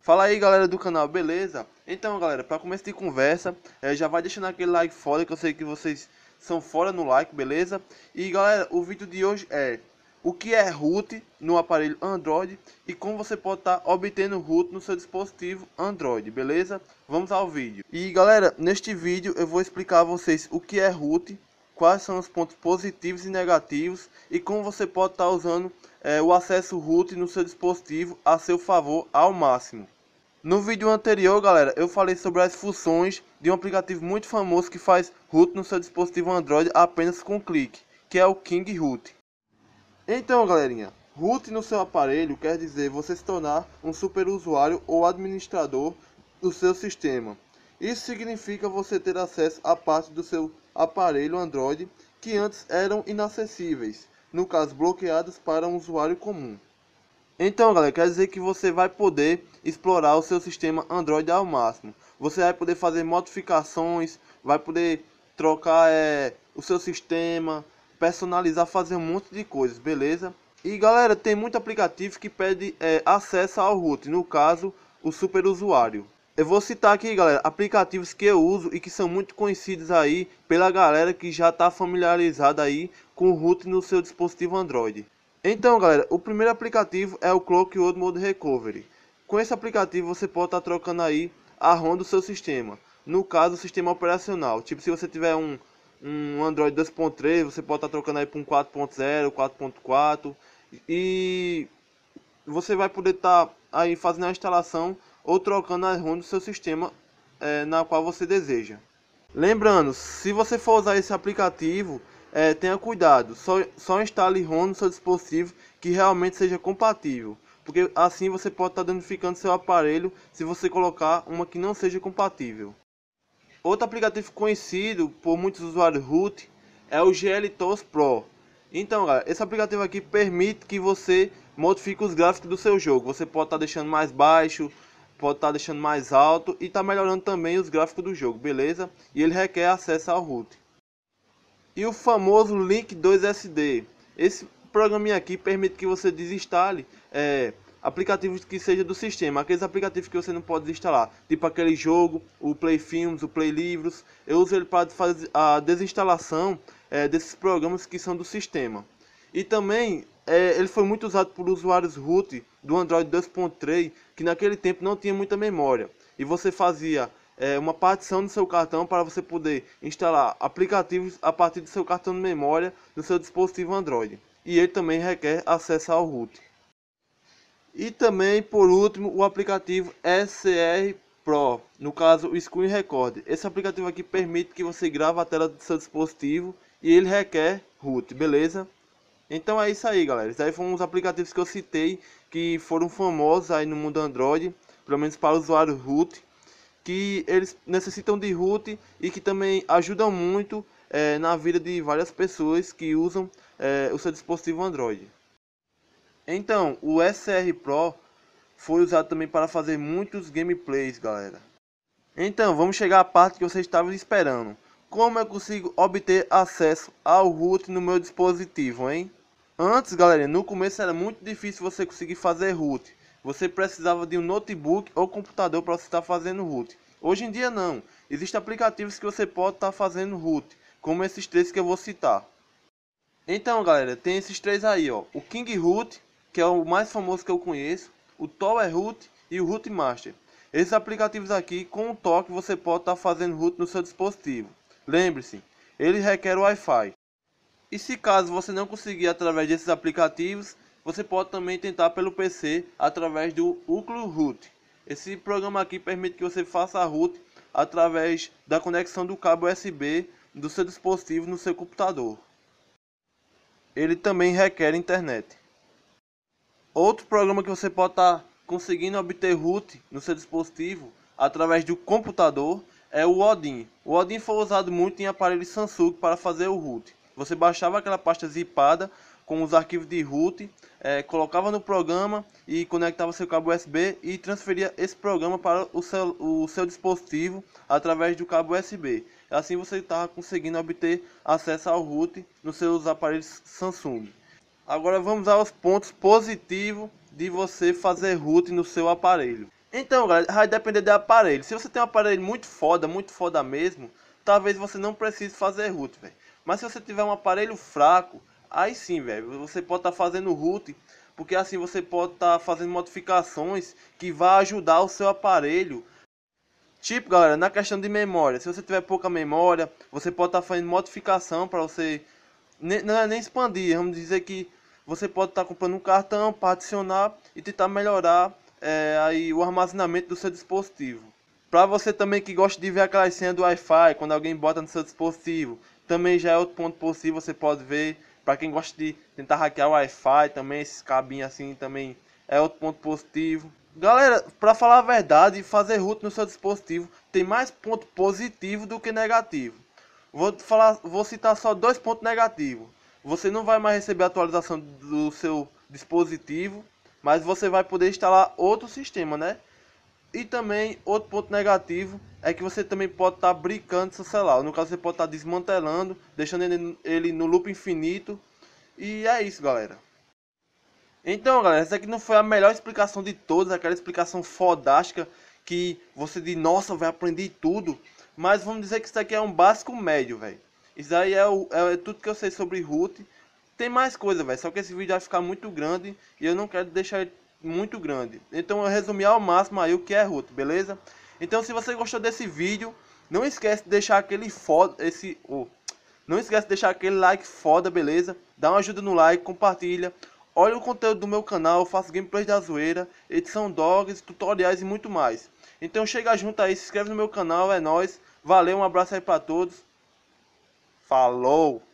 Fala aí galera do canal, beleza? Então galera, para começo de conversa, é, já vai deixando aquele like fora que eu sei que vocês são fora no like, beleza? E galera, o vídeo de hoje é o que é root no aparelho Android e como você pode estar tá obtendo root no seu dispositivo Android, beleza? Vamos ao vídeo. E galera, neste vídeo eu vou explicar a vocês o que é root quais são os pontos positivos e negativos e como você pode estar usando é, o acesso root no seu dispositivo a seu favor ao máximo. No vídeo anterior, galera, eu falei sobre as funções de um aplicativo muito famoso que faz root no seu dispositivo Android apenas com um clique, que é o King Root. Então, galerinha, root no seu aparelho quer dizer você se tornar um super usuário ou administrador do seu sistema. Isso significa você ter acesso a partes do seu aparelho Android que antes eram inacessíveis, no caso bloqueadas para um usuário comum. Então, galera, quer dizer que você vai poder explorar o seu sistema Android ao máximo. Você vai poder fazer modificações, vai poder trocar é, o seu sistema, personalizar, fazer um monte de coisas, beleza? E galera, tem muito aplicativo que pede é, acesso ao root, no caso, o superusuário. Eu vou citar aqui, galera, aplicativos que eu uso e que são muito conhecidos aí pela galera que já está familiarizada aí com o root no seu dispositivo Android. Então, galera, o primeiro aplicativo é o Clockwork Mode Recovery. Com esse aplicativo você pode estar tá trocando aí a ROM do seu sistema. No caso, o sistema operacional. Tipo, se você tiver um, um Android 2.3, você pode estar tá trocando aí para um 4.0, 4.4 e você vai poder estar tá aí fazendo a instalação ou trocando as ROMs do seu sistema é, na qual você deseja. Lembrando, se você for usar esse aplicativo, é, tenha cuidado, só, só instale ROM no seu dispositivo que realmente seja compatível, porque assim você pode estar tá danificando seu aparelho se você colocar uma que não seja compatível. Outro aplicativo conhecido por muitos usuários root é o GLTOS Pro. Então, galera, esse aplicativo aqui permite que você modifique os gráficos do seu jogo. Você pode estar tá deixando mais baixo, pode estar tá deixando mais alto e está melhorando também os gráficos do jogo, beleza? E ele requer acesso ao root. E o famoso Link 2SD. Esse programinha aqui permite que você desinstale é, aplicativos que sejam do sistema, aqueles aplicativos que você não pode desinstalar, tipo aquele jogo, o Play Films, o Play Livros. Eu uso ele para fazer a desinstalação é, desses programas que são do sistema. E também é, ele foi muito usado por usuários root do Android 2.3 que naquele tempo não tinha muita memória e você fazia é, uma partição do seu cartão para você poder instalar aplicativos a partir do seu cartão de memória no seu dispositivo Android e ele também requer acesso ao root. E também por último o aplicativo SCR Pro, no caso o Screen Record. Esse aplicativo aqui permite que você grave a tela do seu dispositivo e ele requer root, beleza? Então é isso aí, galera. Isso aí foram os aplicativos que eu citei que foram famosos aí no mundo Android, pelo menos para usuários root, que eles necessitam de root e que também ajudam muito é, na vida de várias pessoas que usam é, o seu dispositivo Android. Então, o SR Pro foi usado também para fazer muitos gameplays, galera. Então, vamos chegar à parte que vocês estavam esperando. Como eu consigo obter acesso ao root no meu dispositivo, hein? Antes, galera, no começo era muito difícil você conseguir fazer root. Você precisava de um notebook ou computador para você estar tá fazendo root. Hoje em dia não. Existem aplicativos que você pode estar tá fazendo root, como esses três que eu vou citar. Então, galera, tem esses três aí, ó. O King Root, que é o mais famoso que eu conheço, o Tower Root e o Root Master. Esses aplicativos aqui, com um toque, você pode estar tá fazendo root no seu dispositivo. Lembre-se, ele requer Wi-Fi. E se caso você não conseguir através desses aplicativos, você pode também tentar pelo PC através do Uclu Root. Esse programa aqui permite que você faça a root através da conexão do cabo USB do seu dispositivo no seu computador. Ele também requer internet. Outro programa que você pode estar tá conseguindo obter root no seu dispositivo através do computador é o Odin. O Odin foi usado muito em aparelhos Samsung para fazer o root. Você baixava aquela pasta zipada com os arquivos de root, é, colocava no programa e conectava seu cabo USB e transferia esse programa para o seu, o seu dispositivo através do cabo USB. Assim você estava conseguindo obter acesso ao root nos seus aparelhos Samsung. Agora vamos aos pontos positivos de você fazer root no seu aparelho. Então, galera, vai depender do aparelho. Se você tem um aparelho muito foda, muito foda mesmo, talvez você não precise fazer root, velho. Mas se você tiver um aparelho fraco, aí sim, velho, você pode estar tá fazendo root, porque assim você pode estar tá fazendo modificações que vai ajudar o seu aparelho. Tipo, galera, na questão de memória, se você tiver pouca memória, você pode estar tá fazendo modificação para você nem, não é nem expandir, vamos dizer que você pode estar tá comprando um cartão, para adicionar e tentar melhorar é, aí o armazenamento do seu dispositivo. Para você também que gosta de ver aquela senha do Wi-Fi quando alguém bota no seu dispositivo, também já é outro ponto possível, você pode ver, para quem gosta de tentar hackear o Wi-Fi, também esses cabinhos assim também é outro ponto positivo. Galera, para falar a verdade, fazer root no seu dispositivo tem mais ponto positivo do que negativo. Vou falar, vou citar só dois pontos negativos. Você não vai mais receber atualização do seu dispositivo, mas você vai poder instalar outro sistema, né? E também, outro ponto negativo é que você também pode estar tá brincando seu celular. No caso, você pode estar tá desmantelando, deixando ele, ele no loop infinito. E é isso, galera. Então, galera, essa aqui não foi a melhor explicação de todas, aquela explicação fodástica que você de nossa, vai aprender tudo. Mas vamos dizer que isso aqui é um básico médio, velho. Isso aí é, o, é, é, tudo que eu sei sobre root. Tem mais coisa, velho. Só que esse vídeo vai ficar muito grande e eu não quero deixar muito grande. Então eu resumi ao máximo aí o que é root, beleza? Então se você gostou desse vídeo, não esquece de deixar aquele foda, esse, oh, não esquece de deixar aquele like foda, beleza? Dá uma ajuda no like, compartilha. Olha o conteúdo do meu canal, eu faço gameplays da zoeira, edição dogs, tutoriais e muito mais. Então chega junto aí, se inscreve no meu canal, é nóis. Valeu, um abraço aí pra todos. Falou!